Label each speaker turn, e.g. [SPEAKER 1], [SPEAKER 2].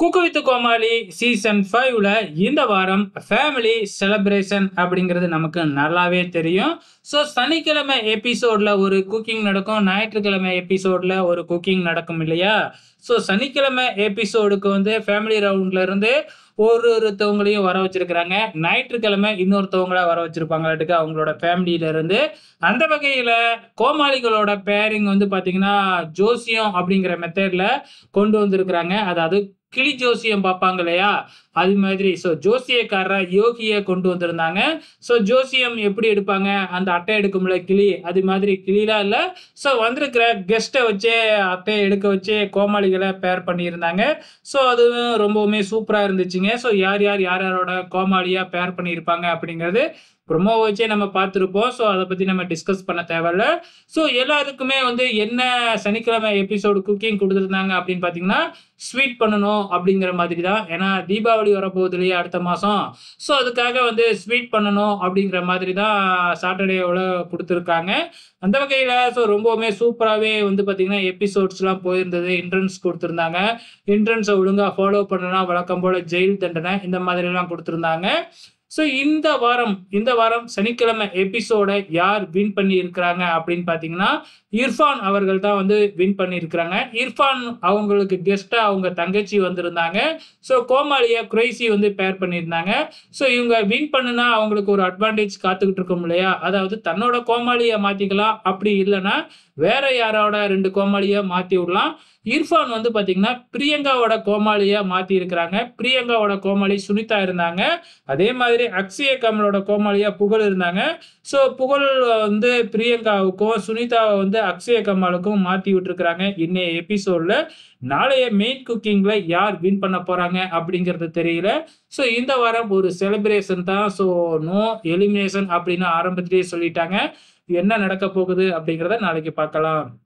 [SPEAKER 1] cook with Comali season ஃபைவ்ல இந்த வாரம் ஃபேமிலி செலப்ரேஷன் அப்படிங்கிறது நமக்கு நல்லாவே தெரியும் ஸோ சனிக்கிழமை எபிசோடில் ஒரு குக்கிங் நடக்கும் ஞாயிற்றுக்கிழமை எபிசோடில் ஒரு குக்கிங் நடக்கும் இல்லையா ஸோ சனிக்கிழமை எபிசோடுக்கு வந்து ஃபேமிலி ரவுண்ட்ல இருந்து ஒரு ஒருத்தவங்களையும் வர வச்சிருக்கிறாங்க ஞாயிற்றுக்கிழமை இன்னொருத்தவங்கள வர வச்சிருப்பாங்களாட்டுக்கு அவங்களோட ஃபேமிலியில இருந்து அந்த வகையில கோமாளிகளோட பேரிங் வந்து பாத்தீங்கன்னா ஜோசியம் அப்படிங்கிற மெத்தட்ல கொண்டு வந்திருக்கிறாங்க அதாவது கிளி ஜோசியம் பார்ப்பாங்க இல்லையா அது மாதிரி ஸோ ஜோசியக்காரரை யோகியை கொண்டு வந்திருந்தாங்க ஸோ ஜோசியம் எப்படி எடுப்பாங்க அந்த அட்டை எடுக்கும்ல கிளி அது மாதிரி கிளிலாம் இல்லை ஸோ வந்திருக்கிற கெஸ்ட்டை வச்சு அட்டையை எடுக்க வச்சு கோமாளிகளை பேர் பண்ணியிருந்தாங்க ஸோ அதுவும் ரொம்பவுமே சூப்பராக இருந்துச்சுங்க ஸோ யார் யார் யார் யாரோட கோமாளியாக பேர் பண்ணியிருப்பாங்க அப்படிங்கிறது ப்ரொமோ வச்சே நம்ம பார்த்துருப்போம் ஸோ அதை பற்றி நம்ம டிஸ்கஸ் பண்ண தேவையில்ல ஸோ எல்லாருக்குமே வந்து என்ன சனிக்கிழமை எபிசோடு குக்கிங் கொடுத்துருந்தாங்க அப்படின்னு பார்த்தீங்கன்னா ஸ்வீட் பண்ணணும் பண்ணணும் அப்படிங்கிற மாதிரி தான் ஏன்னா தீபாவளி வரப்போகுது இல்லையா அடுத்த மாதம் ஸோ அதுக்காக வந்து ஸ்வீட் பண்ணணும் அப்படிங்கிற மாதிரி தான் சாட்டர்டேவில் கொடுத்துருக்காங்க அந்த வகையில் ஸோ ரொம்பவுமே சூப்பராகவே வந்து பார்த்திங்கன்னா எபிசோட்ஸ்லாம் போயிருந்தது என்ட்ரன்ஸ் கொடுத்துருந்தாங்க என்ட்ரன்ஸை ஒழுங்காக ஃபாலோ பண்ணலாம் வழக்கம் போல் ஜெயில் தண்டனை இந்த மாதிரிலாம் கொடுத்துருந்தாங்க ஸோ இந்த வாரம் இந்த வாரம் சனிக்கிழமை எபிசோடை யார் வின் பண்ணியிருக்கிறாங்க அப்படின்னு பார்த்தீங்கன்னா இர்ஃபான் அவர்கள் தான் வந்து வின் பண்ணியிருக்கிறாங்க இர்ஃபான் அவங்களுக்கு கெஸ்ட்டாக அவங்க தங்கச்சி வந்திருந்தாங்க ஸோ கோமாளியை குரேசி வந்து பேர் பண்ணியிருந்தாங்க ஸோ இவங்க வின் பண்ணுனா அவங்களுக்கு ஒரு அட்வான்டேஜ் காத்துக்கிட்டு இருக்கோம் இல்லையா அதாவது தன்னோட கோமாளியை மாற்றிக்கலாம் அப்படி இல்லைன்னா வேற யாரோட ரெண்டு கோமாளியை மாற்றி விடலாம் இர்ஃபான் வந்து பார்த்தீங்கன்னா பிரியங்காவோட கோமாளியை மாற்றி இருக்கிறாங்க பிரியங்காவோட கோமாளி சுனிதா இருந்தாங்க அதே மாதிரி மாதிரி அக்ஷய கமலோட கோமாளியா புகழ் இருந்தாங்க ஸோ புகழ் வந்து பிரியங்காவுக்கும் சுனிதாவை வந்து அக்ஷய கமலுக்கும் மாற்றி விட்டுருக்குறாங்க இன்னைய எபிசோட்ல நாளைய மெயின் குக்கிங்கில் யார் வின் பண்ண போறாங்க அப்படிங்கிறது தெரியல ஸோ இந்த வாரம் ஒரு செலிப்ரேஷன் தான் ஸோ நோ எலிமினேஷன் அப்படின்னு ஆரம்பத்திலேயே சொல்லிட்டாங்க என்ன நடக்க போகுது அப்படிங்கிறத நாளைக்கு பார்க்கலாம்